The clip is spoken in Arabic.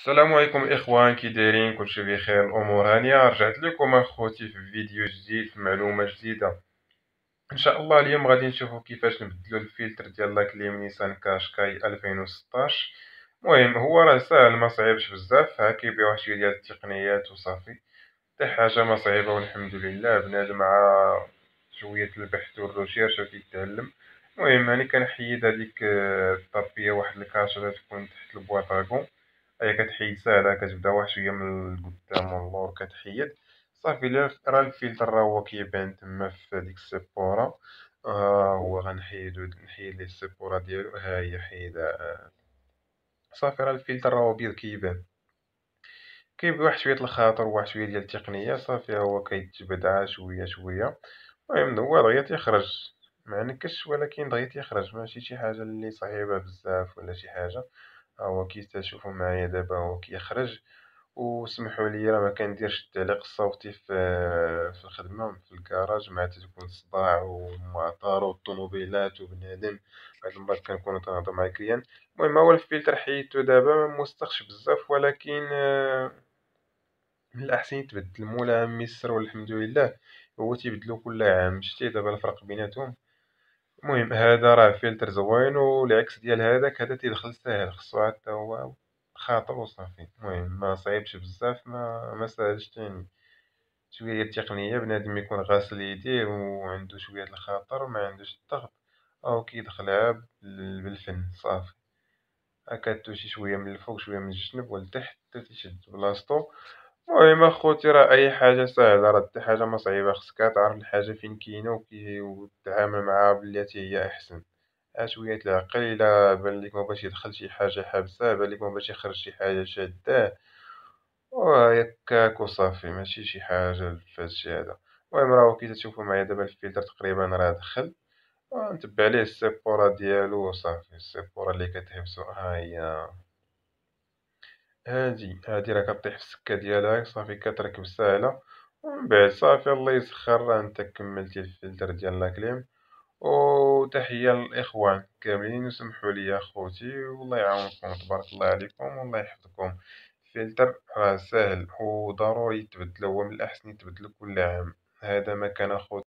السلام عليكم اخوان كي دايرين كلشي بخير الامور هانيه رجعت لكم اخوتي في فيديو جديد في معلومه جديده ان شاء الله اليوم غادي نشوفوا كيفاش نبدلوا الفلتر ديال لاك نيسان كاشكاي 2016 المهم هو راه ساهل ما صعيبش بزاف ها كيبيع واحد شويه ديال التقنيات وصافي حتى حاجه ما صعيبه والحمد لله بنادم مع شويه البحث والريشيرش وكيتعلم المهم انا كنحيد هذيك الطابيه واحد الكاشه تكون تحت البواطاكون هي كتحيد ساهلة كتبدا واحد شوية من القدام واللور كتحيد صافي الا راه الفلتر راه هو كيبان تما في ديك السيبورا آه هو غنحيدو نحيد ليه السيبورا ديالو ها هي حيدة صافي راه الفلتر راه بيض كيبان كيب واحد شويه الخاطر واحد شويه ديال التقنيه صافي هو كيتبدع شويه شويه المهم هو دغيا تيخرج ما نكش ولكن دغيا تيخرج ماشي شي حاجه اللي صعيبه بزاف ولا شي حاجه هو كي تشوفوا معايا دابا هو كيخرج وسمحوا لي راه ما كنديرش التعليق الصوتي في في الخدمه في الكراج مع تكون الصداع ومعطر والطوموبيلات وبنادم بعض المرات كنكون تنهضر مع الكليان المهم هو الفلتر حيدته دابا ما مستخش بزاف ولكن من الاحسن يتبدل مولا ميسر والحمد لله هو تيبدلو كل عام شتي دابا الفرق بيناتهم المهم هذا راه فلتر زوين والعكس ديال هذاك هذا تيدخل ساهل خصو حتى هو خاطر وصافي المهم ما صعيبش بزاف ما ما ساهلش تاني شويه ديال التقنيه بنادم يكون غاسل يديه وعنده شويه الخاطر وما عندوش الضغط او عاب بالفن صافي هكا توشي شويه من الفوق شويه من الجنب والتحت حتى تيشد بلاصتو المهم اخوتي راه اي حاجه سهله راه حتى حاجه ما صعيبه خصك تعرف الحاجه فين كاينه وكي وتتعامل معها بلاتي هي احسن عا شويه العقل الى بان لك ما باش يدخل شي حاجه حابسه بان لك ما باش يخرج شي حاجه شاده وياك وصافي ماشي شي حاجه فاش هذا المهم راه كي تشوفوا معايا دابا الفلتر تقريبا راه دخل آه، نتبع ليه السيبوره ديالو وصافي السيبوره اللي كتحبسو ها هي هادي هادي راه كطيح في السكه ديالها صافي كتركب ساهله ومن بعد صافي الله يسخر راه انت كملتي الفلتر ديال لاكليم وتحيه للاخوان كاملين وسمحوا لي اخوتي والله يعاونكم تبارك الله عليكم والله يحفظكم الفلتر راه ساهل وضروري يتبدل هو من الاحسن يتبدل كل عام هذا ما كان اخوتي